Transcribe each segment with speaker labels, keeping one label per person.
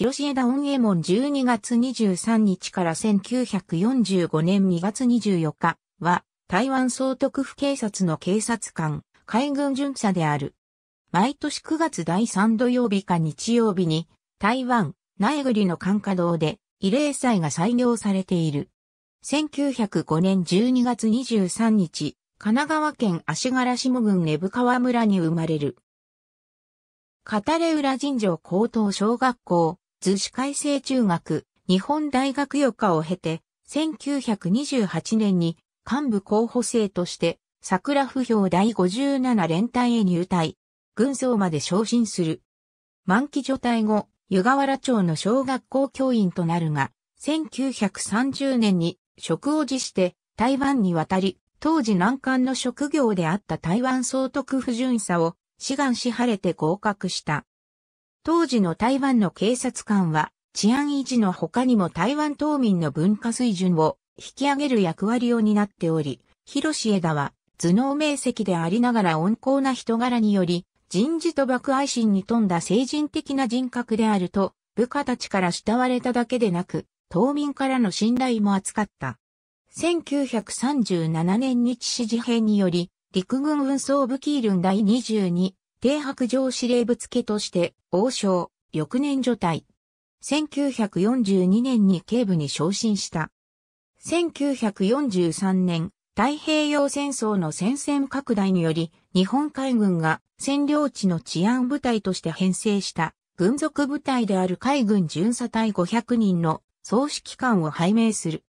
Speaker 1: 広枝恩右門12月23日から1945年2月24日は、台湾総督府警察の警察官、海軍巡査である。毎年9月第3土曜日か日曜日に、台湾、苗栗の管華堂で、慰霊祭が採用されている。1905年12月23日、神奈川県足柄下郡根府川村に生まれる。片レ浦神城高等小学校、逗子改正中学、日本大学予科を経て、1928年に幹部候補生として、桜不評第57連隊へ入隊、軍曹まで昇進する。満期除隊後、湯河原町の小学校教員となるが、1930年に職を辞して台湾に渡り、当時難関の職業であった台湾総督不順さを志願し晴れて合格した。当時の台湾の警察官は治安維持の他にも台湾島民の文化水準を引き上げる役割を担っており、広志枝は頭脳明晰でありながら温厚な人柄により、人事と爆愛心に富んだ成人的な人格であると、部下たちから慕われただけでなく、島民からの信頼も厚かった。1937年日支事変により、陸軍運送部キールン第22停白上司令部付として王将、翌年除隊。1942年に警部に昇進した。1943年、太平洋戦争の戦線拡大により、日本海軍が占領地の治安部隊として編成した軍属部隊である海軍巡査隊500人の総指揮官を拝命する。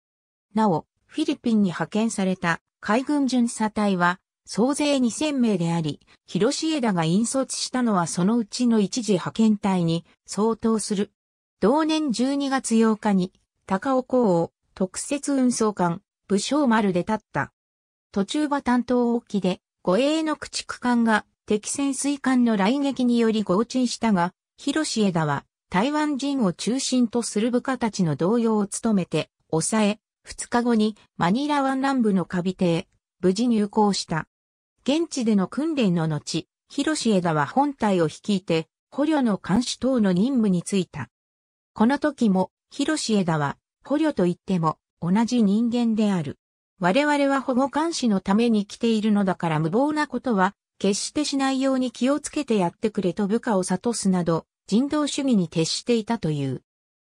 Speaker 1: なお、フィリピンに派遣された海軍巡査隊は総勢2000名であり、広重田が引率したのはそのうちの一時派遣隊に相当する。同年12月8日に、高尾港を特設運送艦、武将丸で立った。途中場担当沖で、護衛の駆逐艦が敵潜水艦の来撃により合沈したが、広重田は台湾人を中心とする部下たちの動揺を務めて、抑え、2日後にマニラ湾南部のカビ艇、無事入港した。現地での訓練の後、広枝は本隊を率いて、捕虜の監視等の任務に就いた。この時も、広枝は、捕虜と言っても、同じ人間である。我々は保護監視のために来ているのだから無謀なことは、決してしないように気をつけてやってくれと部下を諭すなど、人道主義に徹していたという。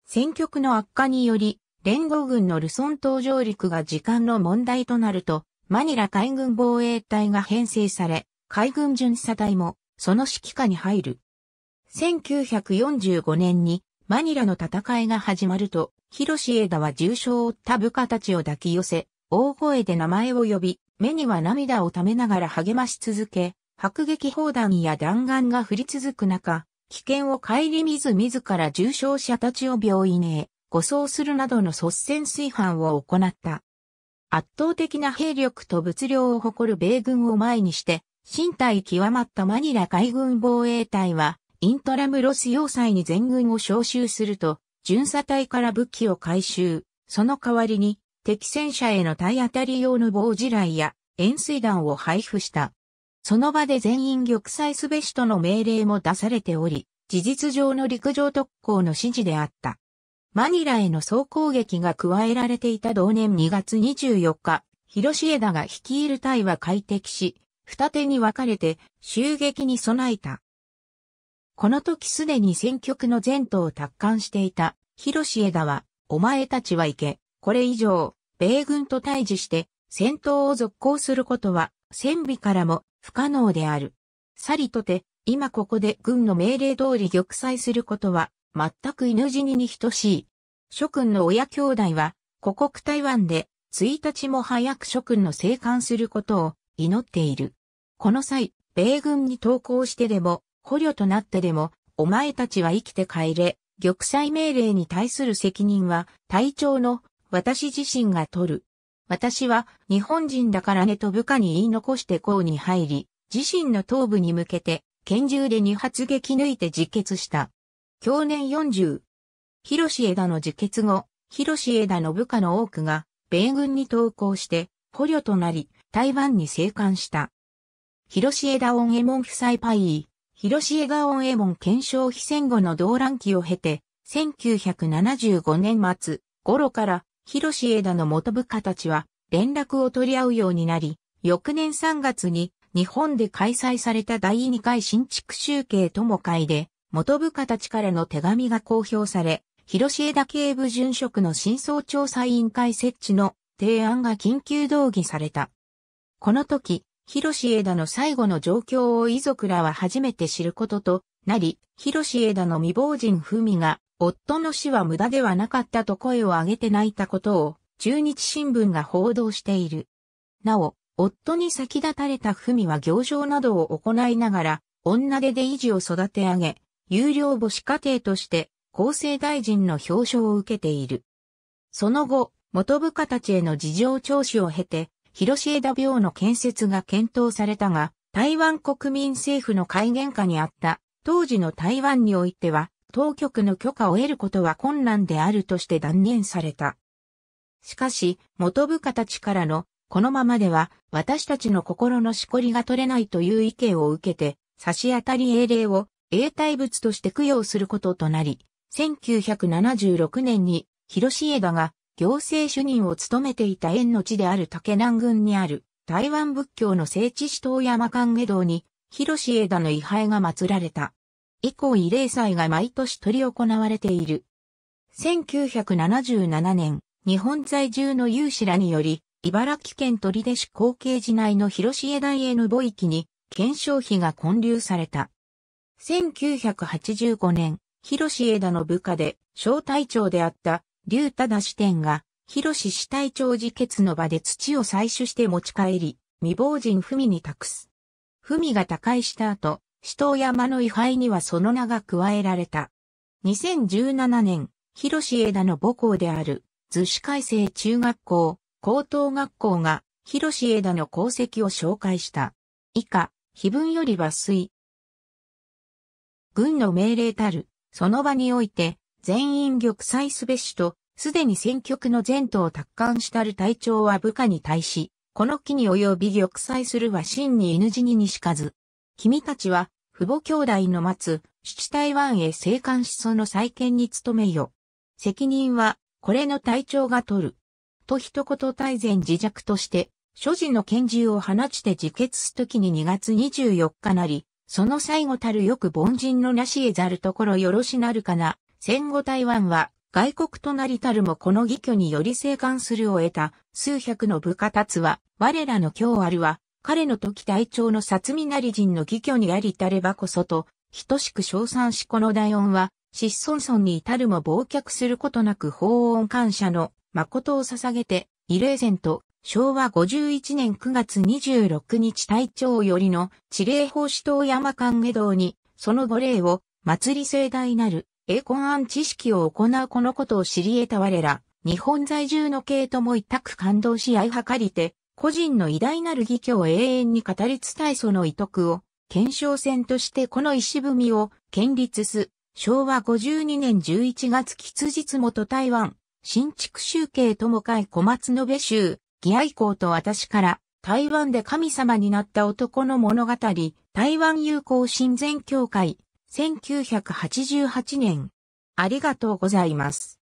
Speaker 1: 戦局の悪化により、連合軍のルソン島上陸が時間の問題となると、マニラ海軍防衛隊が編成され、海軍巡査隊もその指揮下に入る。1945年にマニラの戦いが始まると、広枝は重傷を負った部下たちを抱き寄せ、大声で名前を呼び、目には涙をためながら励まし続け、迫撃砲弾や弾丸が降り続く中、危険を顧みず自ら重傷者たちを病院へ護送するなどの率先炊飯を行った。圧倒的な兵力と物量を誇る米軍を前にして、身体極まったマニラ海軍防衛隊は、イントラムロス要塞に全軍を招集すると、巡査隊から武器を回収、その代わりに、敵戦車への体当たり用の棒地雷や塩水弾を配布した。その場で全員玉砕すべしとの命令も出されており、事実上の陸上特攻の指示であった。マニラへの総攻撃が加えられていた同年2月24日、広枝が率いる隊は快適し、二手に分かれて襲撃に備えた。この時すでに戦局の前途を奪還していた広枝は、お前たちは行け、これ以上、米軍と対峙して戦闘を続行することは、戦備からも不可能である。さりとて、今ここで軍の命令通り玉砕することは全く犬死にに等しい。諸君の親兄弟は、故国台湾で、1日も早く諸君の生還することを祈っている。この際、米軍に投降してでも、捕虜となってでも、お前たちは生きて帰れ、玉砕命令に対する責任は、隊長の私自身が取る。私は日本人だからねと部下に言い残して校に入り、自身の頭部に向けて、拳銃で2発撃抜いて自決した。去年40。広志枝の自決後、広志枝の部下の多くが、米軍に投降して、捕虜となり、台湾に生還した。広志枝恩右衛門夫妻パイー、広志枝恩右衛門検証非戦後の動乱期を経て、1975年末頃から、広志枝の元部下たちは、連絡を取り合うようになり、翌年3月に、日本で開催された第2回新築集計友会で、元部下たちからの手紙が公表され、広田警部殉職の真相調査委員会設置の提案が緊急動議された。この時、広田の最後の状況を遺族らは初めて知ることとなり、広田の未亡人文が、夫の死は無駄ではなかったと声を上げて泣いたことを、中日新聞が報道している。なお、夫に先立たれた文は行商などを行いながら、女手で維持を育て上げ、有料母子家庭として厚生大臣の表彰を受けている。その後、元部下たちへの事情聴取を経て、広枝病の建設が検討されたが、台湾国民政府の戒厳下にあった当時の台湾においては、当局の許可を得ることは困難であるとして断念された。しかし、元部下たちからの、このままでは私たちの心のしこりが取れないという意見を受けて、差し当たり英霊を永代物として供養することとなり、1976年に広重田が行政主任を務めていた縁の地である竹南郡にある台湾仏教の聖地市東山関下堂に広重田の遺廃が祀られた。以降慰霊祭が毎年取り行われている。1977年、日本在住の有志らにより、茨城県取手市後継寺内の広重大への墓域に、検証費が建立された。1985年、広志枝の部下で、小隊長であった、竜忠支店が、広志支隊長自決の場で土を採取して持ち帰り、未亡人文に託す。文が他界した後、死闘山の位牌にはその名が加えられた。2017年、広志枝の母校である、図書改正中学校、高等学校が、広志枝の功績を紹介した。以下、碑文より抜粋、軍の命令たる、その場において、全員玉砕すべしと、すでに戦局の前途を達観したる隊長は部下に対し、この機に及び玉砕するは真に犬死ににしかず。君たちは、父母兄弟の待つ、七台湾へ生還しその再建に努めよ。責任は、これの隊長が取る。と一言大前自弱として、所持の拳銃を放ちて自決すときに2月24日なり、その最後たるよく凡人のなしえざるところよろしなるかな。戦後台湾は外国となりたるもこの義挙により生還するを得た数百の部下たつは我らの今日あるは彼の時隊長の薩美なり人の義挙にありたればこそと等しく称賛しこの大恩は失孫孫に至るも忘却することなく法恩感謝の誠を捧げて慰霊船と昭和51年9月26日隊長よりの地霊法師遠山間下道に、その御霊を祭り盛大なる栄根案知識を行うこのことを知り得た我ら、日本在住の系ともたく感動し愛計りて、個人の偉大なる義教を永遠に語り伝えその遺徳を、検証戦としてこの石踏みを、建立す、昭和52年11月吉日元台湾、新築集計とも会小松延集、義愛公と私から台湾で神様になった男の物語、台湾友好親善協会、1988年。ありがとうございます。